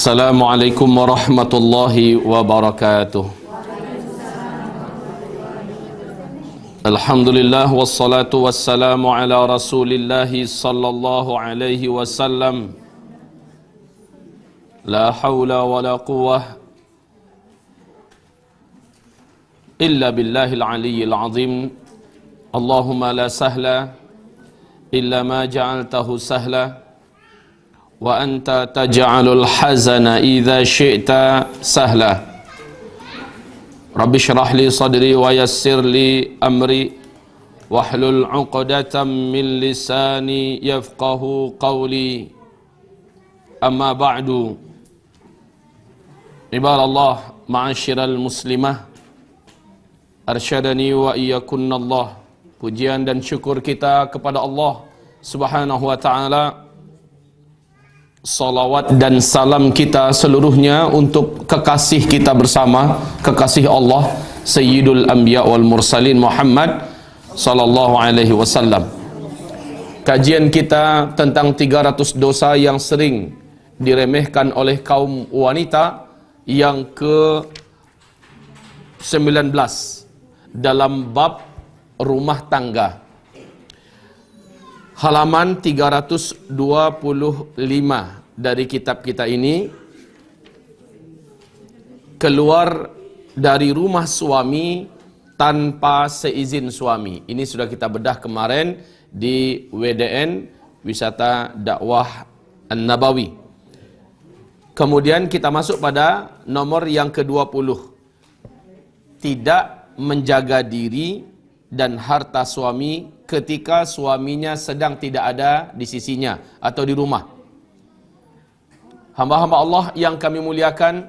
السلام عليكم ورحمة الله وبركاته الحمد لله والصلاة والسلام على رسول الله صلى الله عليه وسلم لا حول ولا قوة إلا بالله العلي العظيم اللهم لا سهل إلا ما جعلته سهلا wa anta taj'alul hazana idza syi'ta sahla Rabbi shrah li sadri wa yassir li amri wahlul 'uqdatam min lisani yafqahu qawli amma ba'du Ibarallah ma'asyiral muslimah arsyadani wa iyyakunna Allah pujian dan syukur kita kepada Allah subhanahu wa ta'ala Salawat dan salam kita seluruhnya untuk kekasih kita bersama, kekasih Allah, Sayyidul Anbiya wal Mursalin Muhammad sallallahu alaihi wasallam. Kajian kita tentang 300 dosa yang sering diremehkan oleh kaum wanita yang ke 19 dalam bab rumah tangga. halaman 325 dari kitab kita ini keluar dari rumah suami tanpa seizin suami. Ini sudah kita bedah kemarin di WDN Wisata Dakwah An-Nabawi. Kemudian kita masuk pada nomor yang ke-20. Tidak menjaga diri dan harta suami ketika suaminya sedang tidak ada di sisinya atau di rumah. Hamba-hamba Allah yang kami muliakan,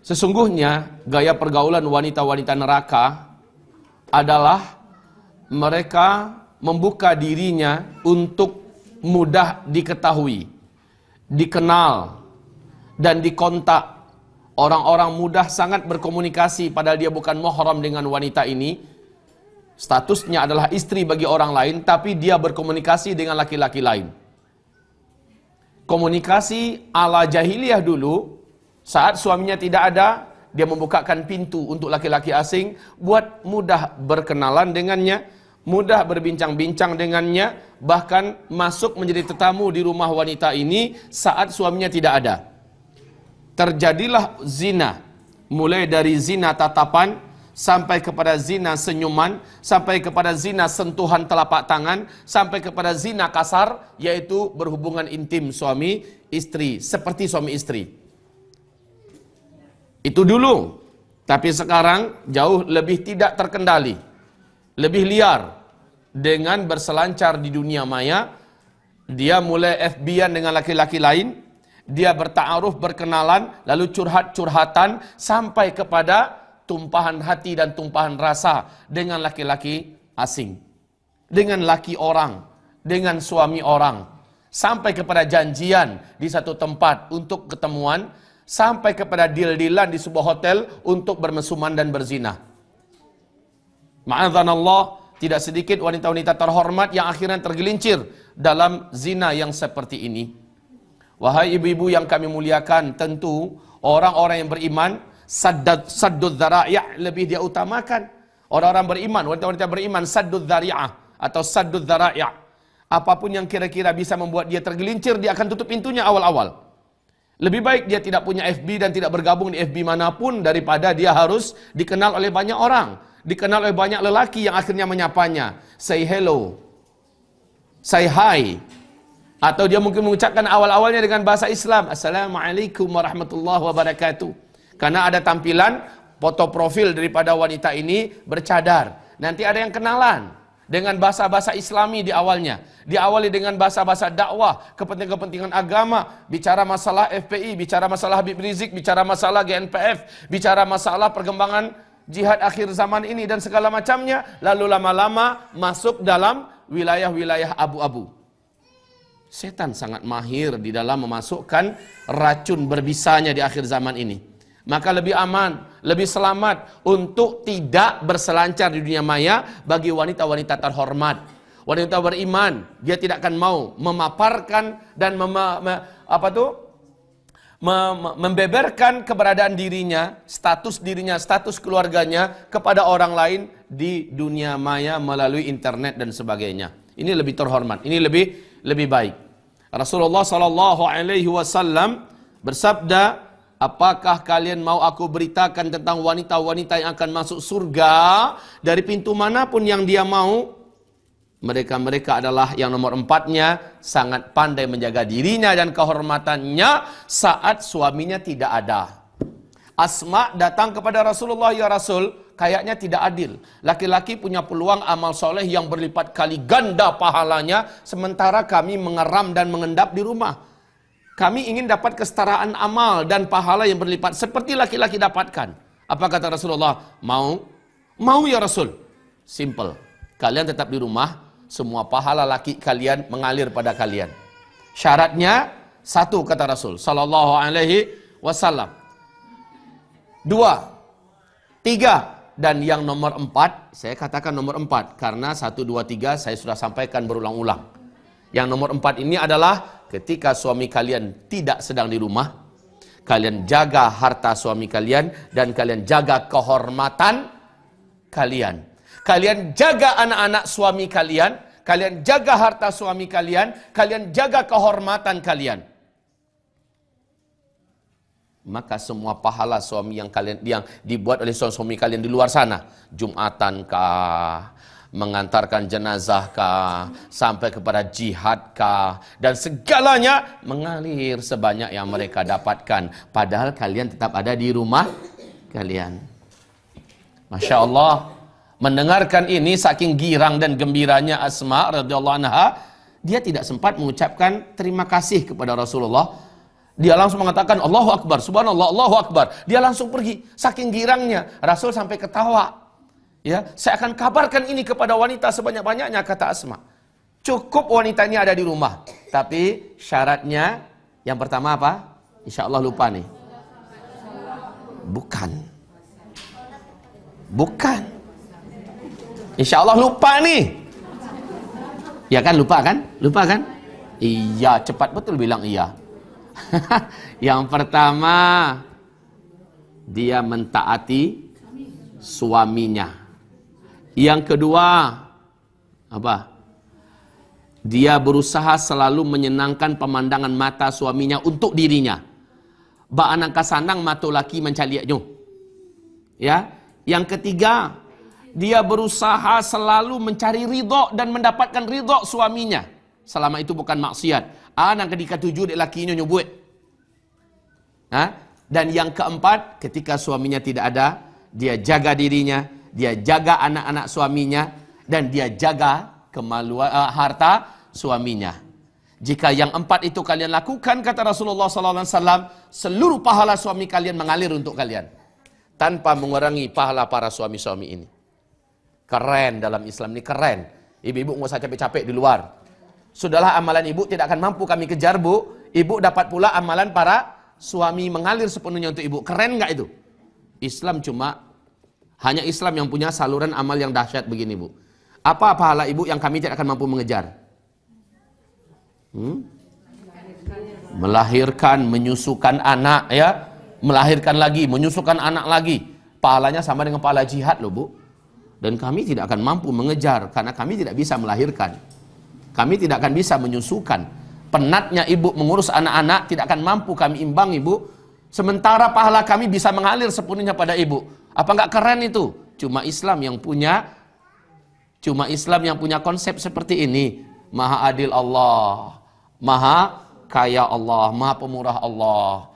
sesungguhnya gaya pergaulan wanita-wanita neraka adalah mereka membuka dirinya untuk mudah diketahui, dikenal, dan dikontak Orang-orang mudah sangat berkomunikasi padahal dia bukan mahram dengan wanita ini. Statusnya adalah istri bagi orang lain tapi dia berkomunikasi dengan laki-laki lain. Komunikasi ala jahiliyah dulu saat suaminya tidak ada, dia membukakan pintu untuk laki-laki asing buat mudah berkenalan dengannya, mudah berbincang-bincang dengannya, bahkan masuk menjadi tetamu di rumah wanita ini saat suaminya tidak ada terjadilah zina mulai dari zina tatapan sampai kepada zina senyuman, sampai kepada zina sentuhan telapak tangan, sampai kepada zina kasar, yaitu berhubungan intim suami istri, seperti suami istri. Itu dulu, tapi sekarang jauh lebih tidak terkendali, lebih liar dengan berselancar di dunia maya. Dia mulai fb dengan laki-laki lain, dia bertaaruf, berkenalan, lalu curhat-curhatan sampai kepada tumpahan hati dan tumpahan rasa dengan laki-laki asing, dengan laki orang, dengan suami orang, sampai kepada janjian di satu tempat untuk ketemuan, sampai kepada deal-dealan di sebuah hotel untuk bermesuman dan berzina. Allah tidak sedikit wanita-wanita terhormat yang akhirnya tergelincir dalam zina yang seperti ini. Wahai ibu-ibu yang kami muliakan, tentu orang-orang yang beriman saddad saddud dzara'i' lebih dia utamakan. Orang-orang beriman, wanita-wanita beriman saddud dzari'ah atau saddud dzara'i'. Apapun yang kira-kira bisa membuat dia tergelincir, dia akan tutup pintunya awal-awal. Lebih baik dia tidak punya FB dan tidak bergabung di FB manapun daripada dia harus dikenal oleh banyak orang, dikenal oleh banyak lelaki yang akhirnya menyapanya. Say hello. Say hi. Atau dia mungkin mengucapkan awal-awalnya dengan bahasa Islam. Assalamualaikum warahmatullahi wabarakatuh. Karena ada tampilan foto profil daripada wanita ini bercadar. Nanti ada yang kenalan dengan bahasa-bahasa islami di awalnya. Diawali dengan bahasa-bahasa dakwah, kepentingan-kepentingan agama, bicara masalah FPI, bicara masalah Habib Rizik, bicara masalah GNPF, bicara masalah perkembangan jihad akhir zaman ini dan segala macamnya. Lalu lama-lama masuk dalam wilayah-wilayah abu-abu. Setan sangat mahir di dalam memasukkan racun berbisanya di akhir zaman ini. Maka lebih aman, lebih selamat untuk tidak berselancar di dunia maya bagi wanita-wanita terhormat wanita beriman dia tidak akan mau memaparkan dan mem apa tuh Mem membeberkan keberadaan dirinya status dirinya status keluarganya kepada orang lain di dunia maya melalui internet dan sebagainya ini lebih terhormat ini lebih lebih baik. Rasulullah sallallahu alaihi wasallam bersabda, "Apakah kalian mau aku beritakan tentang wanita-wanita yang akan masuk surga dari pintu manapun yang dia mau?" Mereka-mereka adalah yang nomor empatnya sangat pandai menjaga dirinya dan kehormatannya saat suaminya tidak ada. Asma datang kepada Rasulullah, "Ya Rasul, kayaknya tidak adil. Laki-laki punya peluang amal soleh yang berlipat kali ganda pahalanya, sementara kami mengeram dan mengendap di rumah. Kami ingin dapat kesetaraan amal dan pahala yang berlipat seperti laki-laki dapatkan. Apa kata Rasulullah? Mau? Mau ya Rasul? Simple. Kalian tetap di rumah, semua pahala laki kalian mengalir pada kalian. Syaratnya satu kata Rasul sallallahu alaihi wasallam. Dua, tiga, dan yang nomor empat, saya katakan nomor empat karena satu, dua, tiga saya sudah sampaikan berulang-ulang. Yang nomor empat ini adalah ketika suami kalian tidak sedang di rumah, kalian jaga harta suami kalian dan kalian jaga kehormatan kalian. Kalian jaga anak-anak suami kalian, kalian jaga harta suami kalian, kalian jaga kehormatan kalian maka semua pahala suami yang kalian yang dibuat oleh suami-suami kalian di luar sana, Jumatan kah, mengantarkan jenazah kah, sampai kepada jihad kah, dan segalanya mengalir sebanyak yang mereka dapatkan. Padahal kalian tetap ada di rumah kalian. Masya Allah, mendengarkan ini saking girang dan gembiranya Asma radhiyallahu anha, dia tidak sempat mengucapkan terima kasih kepada Rasulullah dia langsung mengatakan Allahu Akbar, subhanallah, Allahu Akbar. Dia langsung pergi, saking girangnya. Rasul sampai ketawa. Ya, saya akan kabarkan ini kepada wanita sebanyak-banyaknya kata Asma. Cukup wanita ini ada di rumah. Tapi syaratnya yang pertama apa? Insya Allah lupa nih. Bukan. Bukan. Insya Allah lupa nih. Ya kan lupa kan? Lupa kan? Iya, cepat betul bilang iya. yang pertama, dia mentaati suaminya. Yang kedua, apa? Dia berusaha selalu menyenangkan pemandangan mata suaminya untuk dirinya. Ba anak kasanang mata laki mencari Ya. Yang ketiga, dia berusaha selalu mencari ridho dan mendapatkan ridho suaminya. Selama itu bukan maksiat. Anak ah, ketika tujuh ini nyebut. Ha? Dan yang keempat, ketika suaminya tidak ada, dia jaga dirinya, dia jaga anak-anak suaminya, dan dia jaga kemaluan uh, harta suaminya. Jika yang empat itu kalian lakukan, kata Rasulullah SAW, seluruh pahala suami kalian mengalir untuk kalian. Tanpa mengurangi pahala para suami-suami ini. Keren dalam Islam ini, keren. Ibu-ibu nggak usah capek-capek di luar. Sudahlah amalan ibu tidak akan mampu kami kejar bu. Ibu dapat pula amalan para suami mengalir sepenuhnya untuk ibu. Keren nggak itu? Islam cuma hanya Islam yang punya saluran amal yang dahsyat begini bu. Apa pahala ibu yang kami tidak akan mampu mengejar? Hmm? Melahirkan, menyusukan anak ya. Melahirkan lagi, menyusukan anak lagi. Pahalanya sama dengan pahala jihad loh bu. Dan kami tidak akan mampu mengejar karena kami tidak bisa melahirkan. Kami tidak akan bisa menyusukan. Penatnya ibu mengurus anak-anak tidak akan mampu kami imbang ibu. Sementara pahala kami bisa mengalir sepenuhnya pada ibu. Apa nggak keren itu? Cuma Islam yang punya cuma Islam yang punya konsep seperti ini. Maha adil Allah, maha kaya Allah, maha pemurah Allah.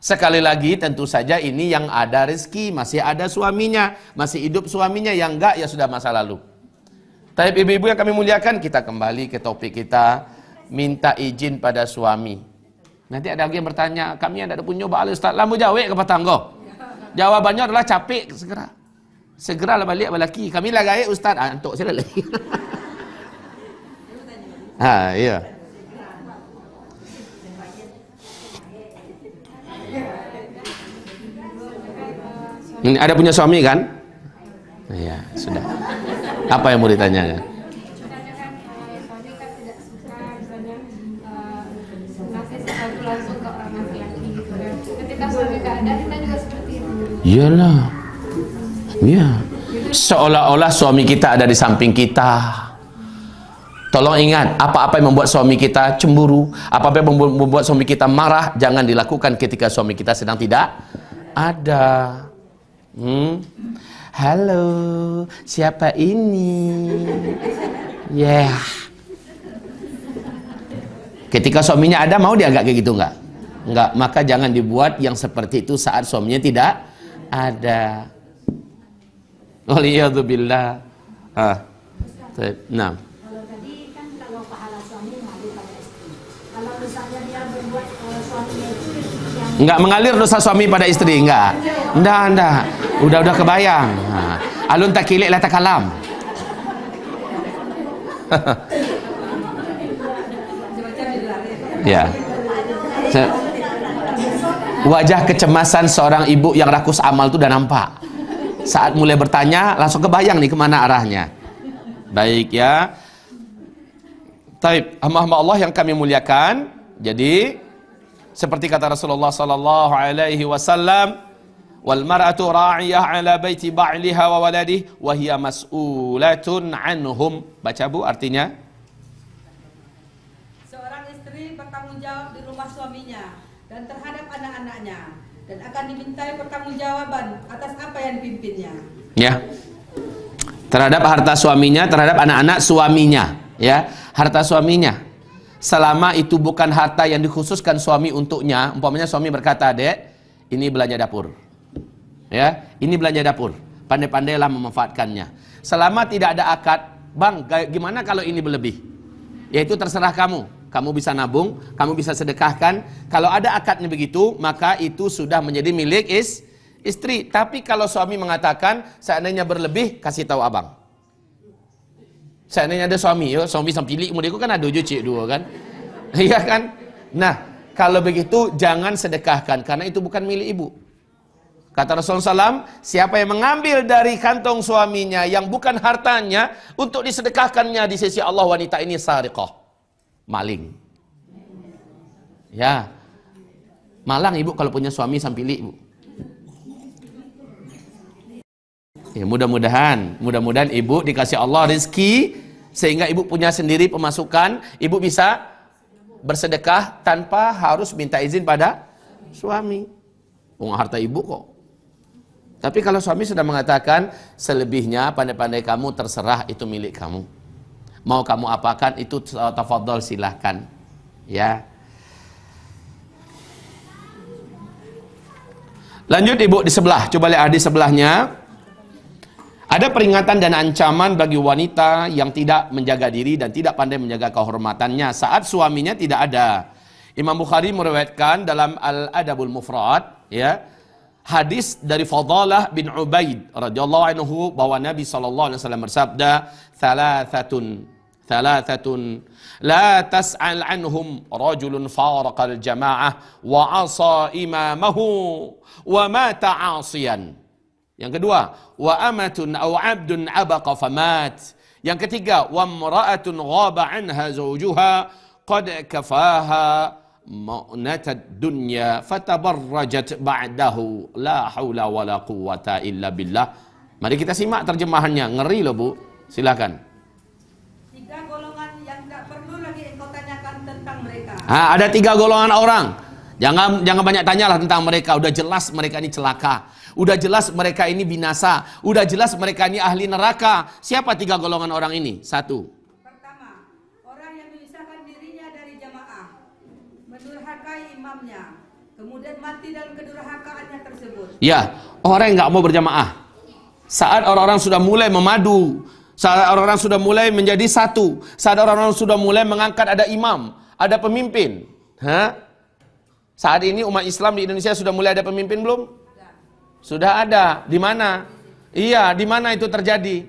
Sekali lagi tentu saja ini yang ada rezeki, masih ada suaminya, masih hidup suaminya, yang enggak ya sudah masa lalu. Tapi ibu-ibu yang kami muliakan, kita kembali ke topik kita. Minta izin pada suami. Nanti ada lagi yang bertanya, kami yang ada punya balik Ustaz, lamu jawab ke petanggo. Jawabannya adalah capek segera. Segeralah balik lelaki. Kami lah gaya Ustaz. Ah, antuk saya lagi. ha, iya. Ini ada punya suami kan? Iya, sudah. Apa yang mau ditanyakan? Iyalah. Iya. Seolah-olah suami kita ada di samping kita. Tolong ingat, apa-apa yang membuat suami kita cemburu, apa-apa yang membuat suami kita marah, jangan dilakukan ketika suami kita sedang tidak ada. Hmm. Halo, siapa ini? Ya. Yeah. Ketika suaminya ada mau dia agak kayak gitu enggak? Enggak, Maka jangan dibuat yang seperti itu saat suaminya tidak ada. Waliyadzubillah. Ah. Nah. Enggak mengalir dosa suami pada istri, enggak. Enggak, enggak. Udah-udah kebayang. Alun tak kilik lah tak kalam. ya. Wajah kecemasan seorang ibu yang rakus amal itu udah nampak. Saat mulai bertanya, langsung kebayang nih kemana arahnya. Baik ya. Taib, hamba Allah yang kami muliakan. Jadi, seperti kata Rasulullah sallallahu alaihi wasallam, wal mar'atu ra'iyah ala baiti ba'liha wa waladihi wa hiya mas'ulatun anhum. Baca Bu artinya? Seorang istri bertanggung jawab di rumah suaminya dan terhadap anak-anaknya dan akan dimintai pertanggungjawaban atas apa yang dipimpinnya. Ya. Terhadap harta suaminya, terhadap anak-anak suaminya, ya. Harta suaminya selama itu bukan harta yang dikhususkan suami untuknya, umpamanya suami berkata, "Dek, ini belanja dapur." Ya, ini belanja dapur. Pandai-pandailah memanfaatkannya. Selama tidak ada akad, "Bang, gimana kalau ini berlebih?" Yaitu terserah kamu. Kamu bisa nabung, kamu bisa sedekahkan. Kalau ada akadnya begitu, maka itu sudah menjadi milik is istri. Tapi kalau suami mengatakan, "Seandainya berlebih, kasih tahu abang." Seandainya ada suami ya, suami sampai cilik umur dia kan ada je cik dua kan. Iya kan? Nah, kalau begitu jangan sedekahkan karena itu bukan milik ibu. Kata Rasulullah SAW, siapa yang mengambil dari kantong suaminya yang bukan hartanya untuk disedekahkannya di sisi Allah wanita ini sariqah. Maling. Ya. Malang ibu kalau punya suami sampai ibu. Ya, mudah-mudahan, mudah-mudahan ibu dikasih Allah rezeki sehingga ibu punya sendiri pemasukan, ibu bisa bersedekah tanpa harus minta izin pada suami. Uang harta ibu kok. Tapi kalau suami sudah mengatakan selebihnya pandai-pandai kamu terserah itu milik kamu. Mau kamu apakan itu tafadhol silahkan. Ya. Lanjut ibu di sebelah, coba lihat di sebelahnya. Ada peringatan dan ancaman bagi wanita yang tidak menjaga diri dan tidak pandai menjaga kehormatannya saat suaminya tidak ada. Imam Bukhari meriwayatkan dalam Al-Adabul Mufrad ya hadis dari Fadalah bin Ubaid radhiyallahu anhu bahwa Nabi sallallahu alaihi wasallam bersabda "Tsalatsatun, tsalatsatun la tas'al anhum rajulun faraqal jamaah wa asa imamahu wa mata 'asiyan yang kedua, wa amatun au abdun abaqa famat. Yang ketiga, wa mra'atun ghaba anha zawjuha qad kafaha ma'natad dunya fatabarrajat ba'dahu la haula wala quwwata illa billah. Mari kita simak terjemahannya. Ngeri loh, Bu. Silakan. Tiga golongan yang tidak perlu lagi engkau tanyakan tentang mereka. Ha, ada tiga golongan orang. Jangan jangan banyak tanyalah tentang mereka. Udah jelas mereka ini celaka. Udah jelas mereka ini binasa. Udah jelas mereka ini ahli neraka. Siapa tiga golongan orang ini? Satu. Pertama, orang yang memisahkan dirinya dari jamaah. Mendurhakai imamnya. Kemudian mati dalam kedurhakaannya tersebut. Ya, orang yang nggak mau berjamaah. Saat orang-orang sudah mulai memadu. Saat orang-orang sudah mulai menjadi satu. Saat orang-orang sudah mulai mengangkat ada imam. Ada pemimpin. Hah? Saat ini umat Islam di Indonesia sudah mulai ada pemimpin belum? Sudah ada. Di mana? Iya, di mana itu terjadi?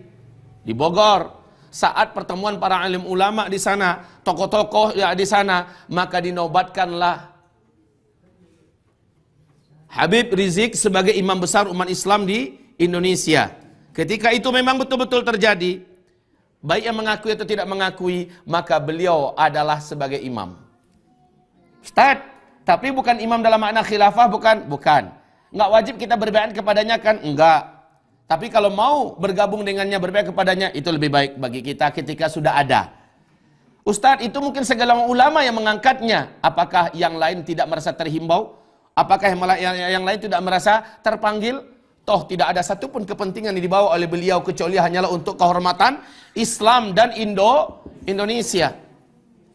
Di Bogor. Saat pertemuan para alim ulama di sana, tokoh-tokoh ya di sana, maka dinobatkanlah Habib Rizik sebagai imam besar umat Islam di Indonesia. Ketika itu memang betul-betul terjadi, baik yang mengakui atau tidak mengakui, maka beliau adalah sebagai imam. Ustaz, tapi bukan imam dalam makna khilafah, bukan, bukan. Enggak wajib kita berbaiat kepadanya kan? Enggak. Tapi kalau mau bergabung dengannya berbaiat kepadanya itu lebih baik bagi kita ketika sudah ada. Ustadz itu mungkin segala ulama yang mengangkatnya. Apakah yang lain tidak merasa terhimbau? Apakah yang, yang lain tidak merasa terpanggil? Toh tidak ada satupun kepentingan yang dibawa oleh beliau kecuali hanyalah untuk kehormatan Islam dan Indo Indonesia.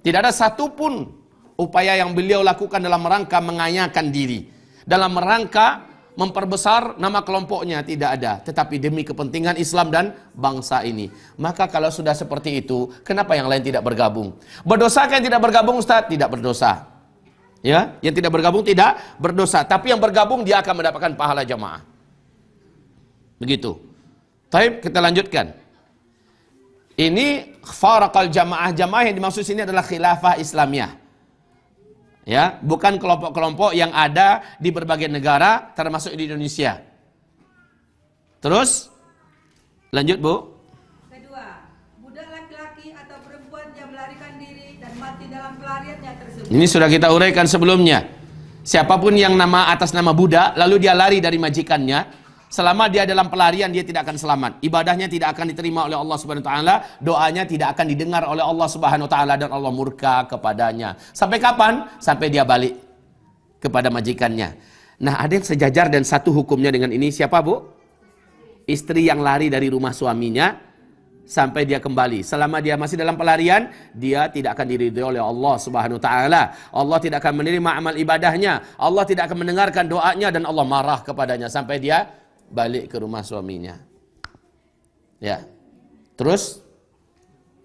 Tidak ada satupun upaya yang beliau lakukan dalam rangka mengayakan diri dalam rangka memperbesar nama kelompoknya tidak ada tetapi demi kepentingan Islam dan bangsa ini maka kalau sudah seperti itu kenapa yang lain tidak bergabung berdosa kan tidak bergabung Ustaz tidak berdosa ya yang tidak bergabung tidak berdosa tapi yang bergabung dia akan mendapatkan pahala jamaah begitu Taib kita lanjutkan ini farakal jamaah jamaah yang dimaksud sini adalah khilafah Islamiyah ya, bukan kelompok-kelompok yang ada di berbagai negara termasuk di Indonesia. Terus lanjut, Bu. Kedua, budak laki-laki atau perempuan yang melarikan diri dan mati dalam pelariannya tersebut. Ini sudah kita uraikan sebelumnya. Siapapun yang nama atas nama budak lalu dia lari dari majikannya, Selama dia dalam pelarian dia tidak akan selamat. Ibadahnya tidak akan diterima oleh Allah Subhanahu wa taala, doanya tidak akan didengar oleh Allah Subhanahu wa taala dan Allah murka kepadanya. Sampai kapan? Sampai dia balik kepada majikannya. Nah, ada yang sejajar dan satu hukumnya dengan ini siapa, Bu? Istri yang lari dari rumah suaminya sampai dia kembali. Selama dia masih dalam pelarian, dia tidak akan diridhoi oleh Allah Subhanahu Wa taala. Allah tidak akan menerima amal ibadahnya, Allah tidak akan mendengarkan doanya dan Allah marah kepadanya sampai dia balik ke rumah suaminya. Ya. Terus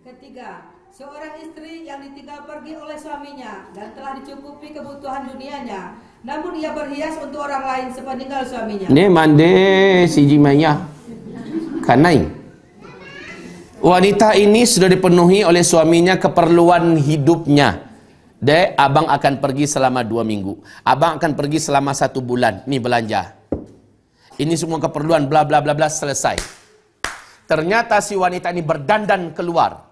ketiga, seorang istri yang ditinggal pergi oleh suaminya dan telah dicukupi kebutuhan dunianya, namun ia berhias untuk orang lain sepeninggal suaminya. Ini mandi si jimanya. Kanai. Wanita ini sudah dipenuhi oleh suaminya keperluan hidupnya. Dek, abang akan pergi selama dua minggu. Abang akan pergi selama satu bulan. Nih belanja. Ini semua keperluan bla bla bla bla selesai. Ternyata si wanita ini berdandan keluar.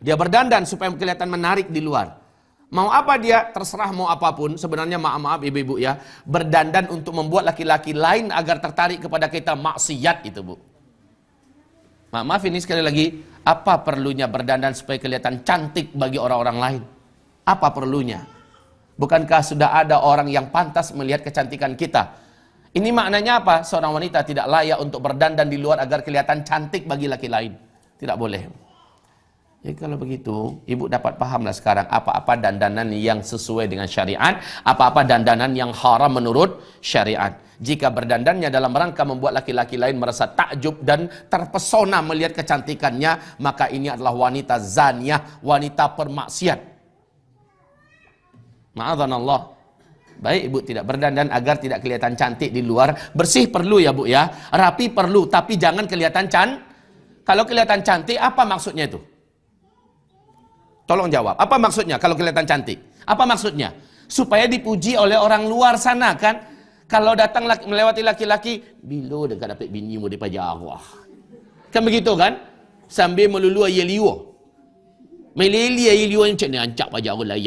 Dia berdandan supaya kelihatan menarik di luar. Mau apa dia terserah mau apapun sebenarnya maaf maaf ibu-ibu ya berdandan untuk membuat laki-laki lain agar tertarik kepada kita maksiat itu bu. Maaf maaf ini sekali lagi apa perlunya berdandan supaya kelihatan cantik bagi orang-orang lain? Apa perlunya? Bukankah sudah ada orang yang pantas melihat kecantikan kita? Ini maknanya apa? Seorang wanita tidak layak untuk berdandan di luar agar kelihatan cantik bagi laki lain. Tidak boleh. Jadi ya, kalau begitu, ibu dapat pahamlah sekarang apa-apa dandanan yang sesuai dengan syariat, apa-apa dandanan yang haram menurut syariat. Jika berdandannya dalam rangka membuat laki-laki lain merasa takjub dan terpesona melihat kecantikannya, maka ini adalah wanita zaniah, wanita permaksiat. Ma'adhanallah. Allah Baik ibu tidak berdandan agar tidak kelihatan cantik di luar. Bersih perlu ya bu ya. Rapi perlu tapi jangan kelihatan can. Kalau kelihatan cantik apa maksudnya itu? Tolong jawab. Apa maksudnya kalau kelihatan cantik? Apa maksudnya? Supaya dipuji oleh orang luar sana kan? Kalau datang laki, melewati laki-laki, bilo dekat dapat bini mu di pajawah. Kan begitu kan? Sambil melulu ayah liwa. Melelia ayah liwa macam ni ancak pajak orang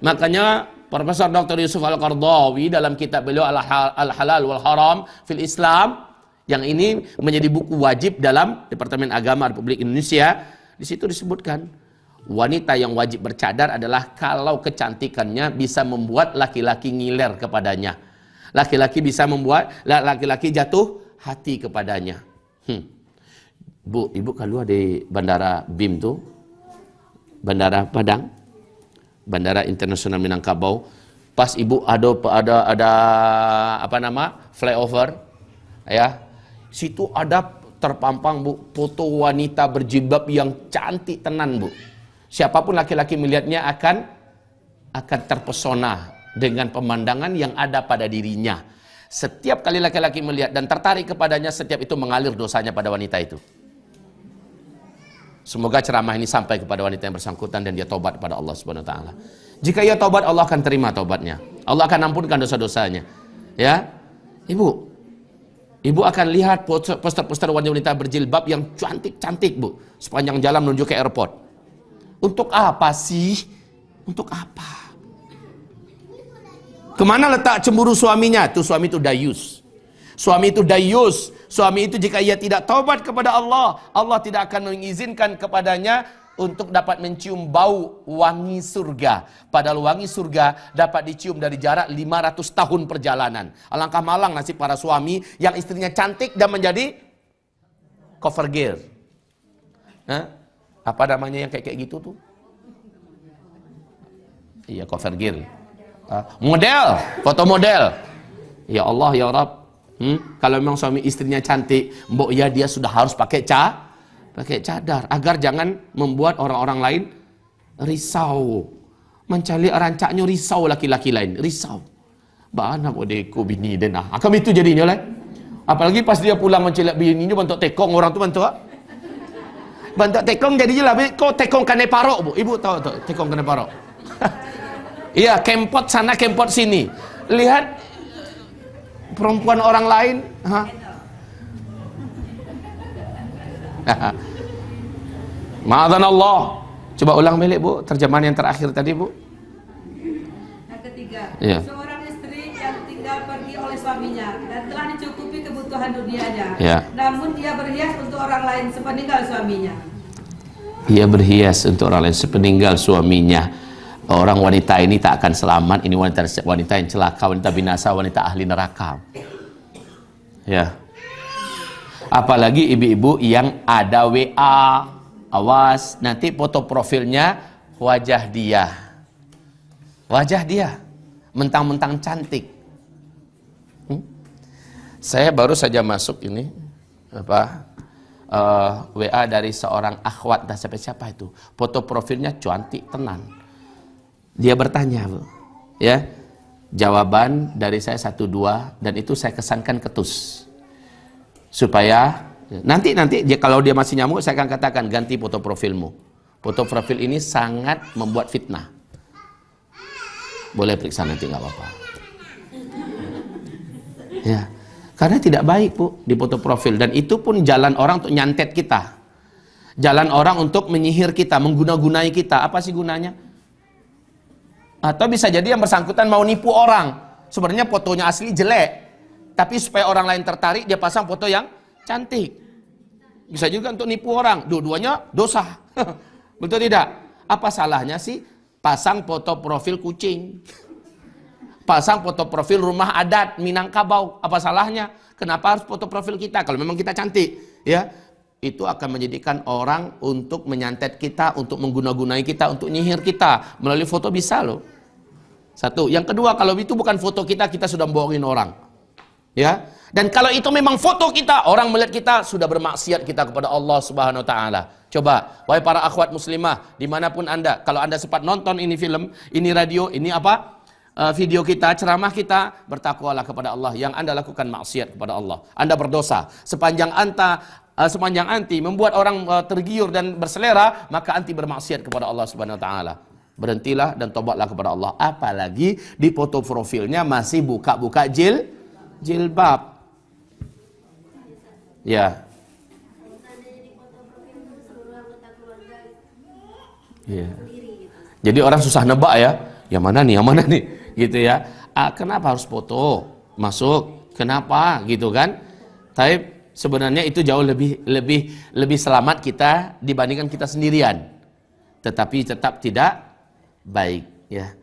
Makanya Profesor Dr. Yusuf Al-Qardawi dalam kitab beliau Al-Halal wal Haram fil Islam yang ini menjadi buku wajib dalam Departemen Agama Republik Indonesia di situ disebutkan wanita yang wajib bercadar adalah kalau kecantikannya bisa membuat laki-laki ngiler kepadanya. Laki-laki bisa membuat laki-laki jatuh hati kepadanya. Hmm. Bu, ibu kalau di bandara BIM tuh, bandara Padang, Bandara Internasional Minangkabau. Pas ibu ada ada ada apa nama flyover, ya situ ada terpampang bu foto wanita berjilbab yang cantik tenan bu. Siapapun laki-laki melihatnya akan akan terpesona dengan pemandangan yang ada pada dirinya. Setiap kali laki-laki melihat dan tertarik kepadanya, setiap itu mengalir dosanya pada wanita itu. Semoga ceramah ini sampai kepada wanita yang bersangkutan dan dia tobat kepada Allah Subhanahu wa taala. Jika ia tobat, Allah akan terima tobatnya. Allah akan ampunkan dosa-dosanya. Ya. Ibu, Ibu akan lihat poster-poster wanita-wanita berjilbab yang cantik-cantik, Bu, sepanjang jalan menuju ke airport. Untuk apa sih? Untuk apa? Kemana letak cemburu suaminya? Tuh suami itu dayus. Suami itu dayus. Suami itu jika ia tidak taubat kepada Allah, Allah tidak akan mengizinkan kepadanya untuk dapat mencium bau wangi surga. Padahal wangi surga dapat dicium dari jarak 500 tahun perjalanan. Alangkah malang nasib para suami yang istrinya cantik dan menjadi cover girl. Hah? Apa namanya yang kayak kayak gitu tuh? Iya cover girl. Model, foto model. Ya Allah ya Rabb. Hmm? Kalau memang suami istrinya cantik, mbok ya dia sudah harus pakai ca, pakai cadar agar jangan membuat orang-orang lain risau. Mencari rancaknya risau laki-laki lain, risau. Bana bodeku bini dia nah, Akam itu jadinya lah. Apalagi pas dia pulang mencelak bini bininya bentuk tekong orang tu bentuk ah. bentuk tekong jadinya lah kau tekong kena parok bu ibu tahu tak tekong kena parok iya kempot sana kempot sini lihat perempuan orang lain? Hah? Ma'adhan Allah. Coba ulang milik Bu, terjemahan yang terakhir tadi Bu. Yang ketiga, ya. seorang istri yang tinggal pergi oleh suaminya dan telah dicukupi kebutuhan dunianya. Ya. Namun dia berhias untuk orang lain sepeninggal suaminya. Dia berhias untuk orang lain sepeninggal suaminya orang wanita ini tak akan selamat, ini wanita wanita yang celaka, wanita binasa, wanita ahli neraka. Ya. Apalagi ibu-ibu yang ada WA, awas nanti foto profilnya wajah dia. Wajah dia mentang-mentang cantik. Hmm? Saya baru saja masuk ini apa uh, eh, WA dari seorang akhwat dan siapa siapa itu foto profilnya cantik tenang dia bertanya, ya. Jawaban dari saya satu dua dan itu saya kesankan ketus supaya nanti nanti dia, kalau dia masih nyamuk saya akan katakan ganti foto profilmu. Foto profil ini sangat membuat fitnah. Boleh periksa nanti nggak apa-apa. Ya. Karena tidak baik, Bu, di foto profil dan itu pun jalan orang untuk nyantet kita. Jalan orang untuk menyihir kita, mengguna-gunai kita. Apa sih gunanya? Atau bisa jadi yang bersangkutan mau nipu orang. Sebenarnya fotonya asli jelek. Tapi supaya orang lain tertarik, dia pasang foto yang cantik. Bisa juga untuk nipu orang. Dua-duanya dosa. Betul tidak? Apa salahnya sih pasang foto profil kucing? pasang foto profil rumah adat Minangkabau. Apa salahnya? Kenapa harus foto profil kita? Kalau memang kita cantik, ya itu akan menjadikan orang untuk menyantet kita, untuk mengguna-gunai kita, untuk nyihir kita. Melalui foto bisa loh. Satu. Yang kedua, kalau itu bukan foto kita, kita sudah bohongin orang. Ya. Dan kalau itu memang foto kita, orang melihat kita sudah bermaksiat kita kepada Allah Subhanahu wa taala. Coba, wahai para akhwat muslimah, dimanapun Anda, kalau Anda sempat nonton ini film, ini radio, ini apa? Eh, video kita, ceramah kita, bertakwalah kepada Allah yang Anda lakukan maksiat kepada Allah. Anda berdosa. Sepanjang Anda uh, sepanjang anti membuat orang uh, tergiur dan berselera, maka anti bermaksiat kepada Allah Subhanahu wa taala. Berhentilah dan tobatlah kepada Allah. Apalagi di foto profilnya masih buka-buka jil jilbab. Ya. Ya. Jadi orang susah nebak ya. Yang mana nih, yang mana nih? Gitu ya. Ah, kenapa harus foto? Masuk. Kenapa? Gitu kan? Tapi sebenarnya itu jauh lebih lebih lebih selamat kita dibandingkan kita sendirian. Tetapi tetap tidak baik ya.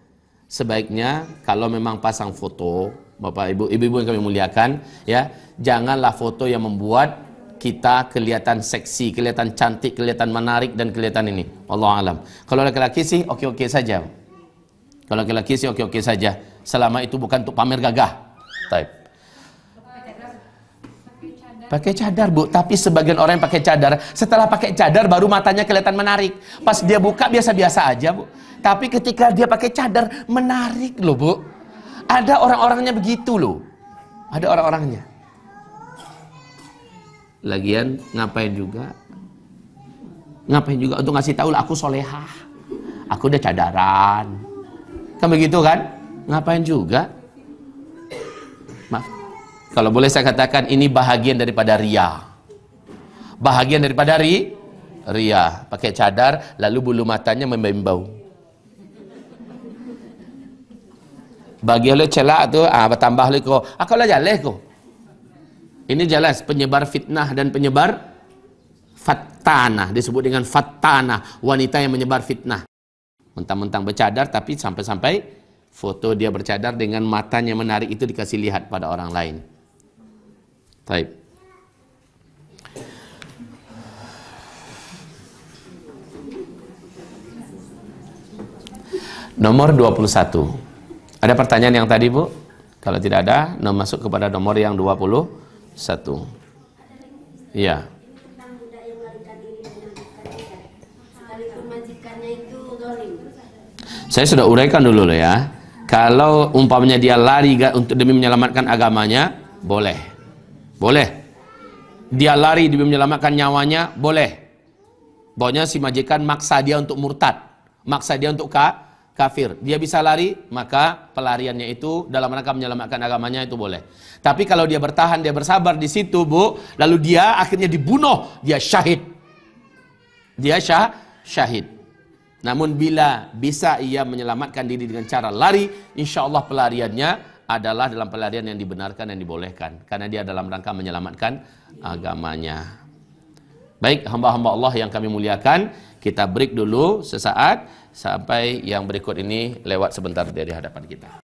Sebaiknya kalau memang pasang foto Bapak Ibu, ibu-ibu yang kami muliakan ya, janganlah foto yang membuat kita kelihatan seksi, kelihatan cantik, kelihatan menarik dan kelihatan ini. Allah alam. Kalau laki-laki sih oke-oke saja. Kalau laki-laki sih oke-oke saja. Selama itu bukan untuk pamer gagah. Type. Pakai cadar, Bu. Tapi sebagian orang yang pakai cadar, setelah pakai cadar baru matanya kelihatan menarik. Pas dia buka biasa-biasa aja, Bu. Tapi ketika dia pakai cadar, menarik loh, Bu. Ada orang-orangnya begitu loh. Ada orang-orangnya. Lagian ngapain juga? Ngapain juga untuk ngasih tahu lah aku solehah. Aku udah cadaran. Kan begitu kan? Ngapain juga? Maaf, kalau boleh saya katakan ini bahagian daripada ria. Bahagian daripada ri, ria. Pakai cadar, lalu bulu matanya membimbau. Bagi oleh celak tu, ah, bertambah oleh kau. Aku ah, lah jalan kau. Ini jelas penyebar fitnah dan penyebar fatana. Disebut dengan fatana. Wanita yang menyebar fitnah. Mentang-mentang bercadar tapi sampai-sampai foto dia bercadar dengan matanya menarik itu dikasih lihat pada orang lain. Taib. Nomor 21. Ada pertanyaan yang tadi, Bu? Kalau tidak ada, nomor masuk kepada nomor yang 21. Iya. Saya sudah uraikan dulu loh ya. Kalau umpamanya dia lari untuk demi menyelamatkan agamanya, boleh. Boleh. Dia lari demi menyelamatkan nyawanya, boleh. Pokoknya si majikan maksa dia untuk murtad, maksa dia untuk ka, kafir. Dia bisa lari, maka pelariannya itu dalam rangka menyelamatkan agamanya itu boleh. Tapi kalau dia bertahan, dia bersabar di situ, Bu, lalu dia akhirnya dibunuh, dia syahid. Dia syah, syahid. Namun bila bisa ia menyelamatkan diri dengan cara lari, insya Allah pelariannya adalah dalam pelarian yang dibenarkan dan dibolehkan karena dia dalam rangka menyelamatkan agamanya. Baik, hamba-hamba Allah yang kami muliakan, kita break dulu sesaat sampai yang berikut ini lewat sebentar dari hadapan kita.